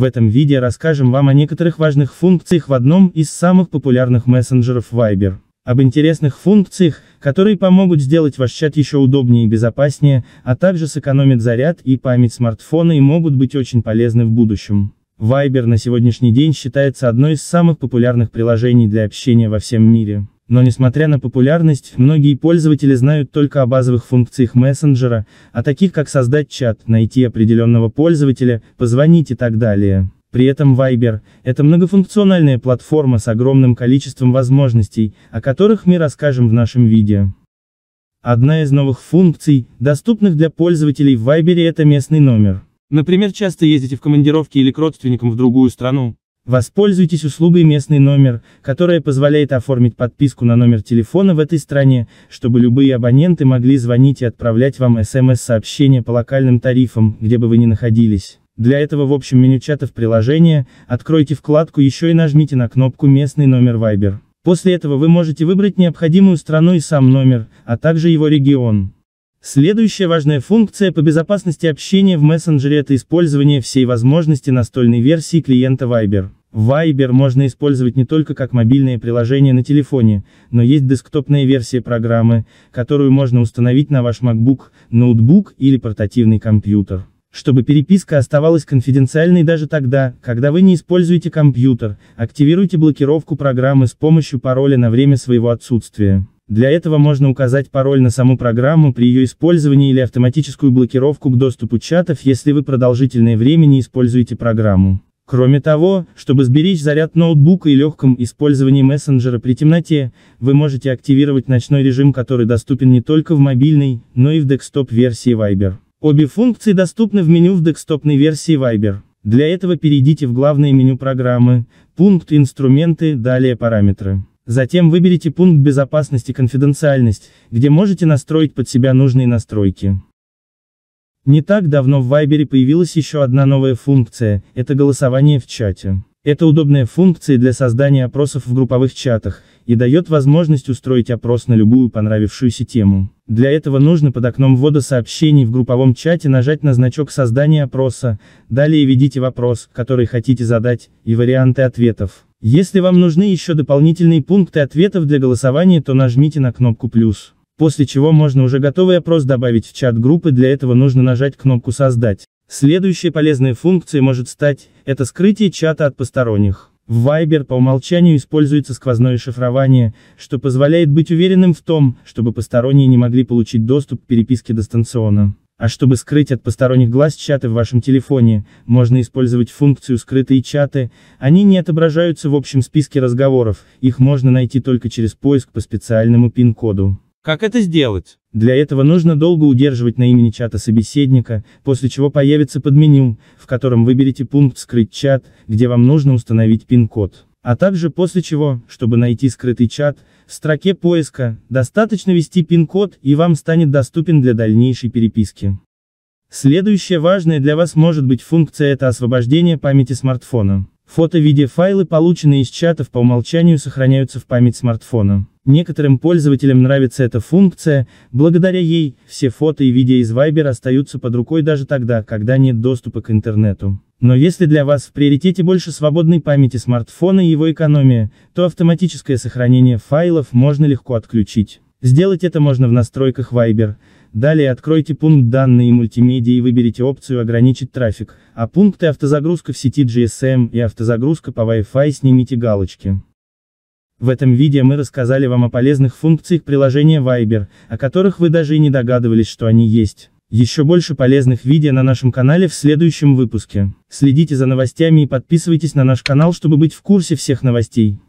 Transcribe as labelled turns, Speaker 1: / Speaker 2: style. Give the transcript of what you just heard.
Speaker 1: В этом видео расскажем вам о некоторых важных функциях в одном из самых популярных мессенджеров Viber. Об интересных функциях, которые помогут сделать ваш чат еще удобнее и безопаснее, а также сэкономят заряд и память смартфона и могут быть очень полезны в будущем. Viber на сегодняшний день считается одной из самых популярных приложений для общения во всем мире. Но несмотря на популярность, многие пользователи знают только о базовых функциях мессенджера, о таких как создать чат, найти определенного пользователя, позвонить и так далее. При этом Viber – это многофункциональная платформа с огромным количеством возможностей, о которых мы расскажем в нашем видео. Одна из новых функций, доступных для пользователей в Viber – это местный номер. Например, часто ездите в командировки или к родственникам в другую страну, Воспользуйтесь услугой «Местный номер», которая позволяет оформить подписку на номер телефона в этой стране, чтобы любые абоненты могли звонить и отправлять вам СМС-сообщения по локальным тарифам, где бы вы ни находились. Для этого в общем меню чата в приложении откройте вкладку еще и нажмите на кнопку «Местный номер Viber». После этого вы можете выбрать необходимую страну и сам номер, а также его регион. Следующая важная функция по безопасности общения в мессенджере – это использование всей возможности настольной версии клиента Viber. Viber можно использовать не только как мобильное приложение на телефоне, но есть десктопная версия программы, которую можно установить на ваш MacBook, ноутбук или портативный компьютер. Чтобы переписка оставалась конфиденциальной даже тогда, когда вы не используете компьютер, активируйте блокировку программы с помощью пароля на время своего отсутствия. Для этого можно указать пароль на саму программу при ее использовании или автоматическую блокировку к доступу чатов, если вы продолжительное время не используете программу. Кроме того, чтобы сберечь заряд ноутбука и легком использовании мессенджера при темноте, вы можете активировать ночной режим, который доступен не только в мобильной, но и в декстоп-версии Viber. Обе функции доступны в меню в декстопной версии Viber. Для этого перейдите в главное меню программы, пункт «Инструменты», далее «Параметры». Затем выберите пункт безопасности конфиденциальность, где можете настроить под себя нужные настройки. Не так давно в Viber появилась еще одна новая функция, это голосование в чате. Это удобная функция для создания опросов в групповых чатах, и дает возможность устроить опрос на любую понравившуюся тему. Для этого нужно под окном ввода сообщений в групповом чате нажать на значок создания опроса, далее введите вопрос, который хотите задать, и варианты ответов. Если вам нужны еще дополнительные пункты ответов для голосования, то нажмите на кнопку «плюс», после чего можно уже готовый опрос добавить в чат группы, для этого нужно нажать кнопку «создать». Следующая полезная функция может стать, это скрытие чата от посторонних. В Viber по умолчанию используется сквозное шифрование, что позволяет быть уверенным в том, чтобы посторонние не могли получить доступ к переписке дистанционно. А чтобы скрыть от посторонних глаз чаты в вашем телефоне, можно использовать функцию «Скрытые чаты», они не отображаются в общем списке разговоров, их можно найти только через поиск по специальному пин-коду. Как это сделать? Для этого нужно долго удерживать на имени чата собеседника, после чего появится подменю, в котором выберите пункт «Скрыть чат», где вам нужно установить пин-код а также после чего, чтобы найти скрытый чат, в строке поиска, достаточно ввести пин-код и вам станет доступен для дальнейшей переписки. Следующая важная для вас может быть функция это освобождение памяти смартфона. Фото-видеофайлы, полученные из чатов по умолчанию, сохраняются в память смартфона. Некоторым пользователям нравится эта функция, благодаря ей, все фото и видео из Viber остаются под рукой даже тогда, когда нет доступа к интернету. Но если для вас в приоритете больше свободной памяти смартфона и его экономия, то автоматическое сохранение файлов можно легко отключить. Сделать это можно в настройках Viber. Далее откройте пункт «Данные и мультимедиа» и выберите опцию «Ограничить трафик», а пункты «Автозагрузка в сети GSM» и «Автозагрузка по Wi-Fi» снимите галочки. В этом видео мы рассказали вам о полезных функциях приложения Viber, о которых вы даже и не догадывались, что они есть. Еще больше полезных видео на нашем канале в следующем выпуске. Следите за новостями и подписывайтесь на наш канал, чтобы быть в курсе всех новостей.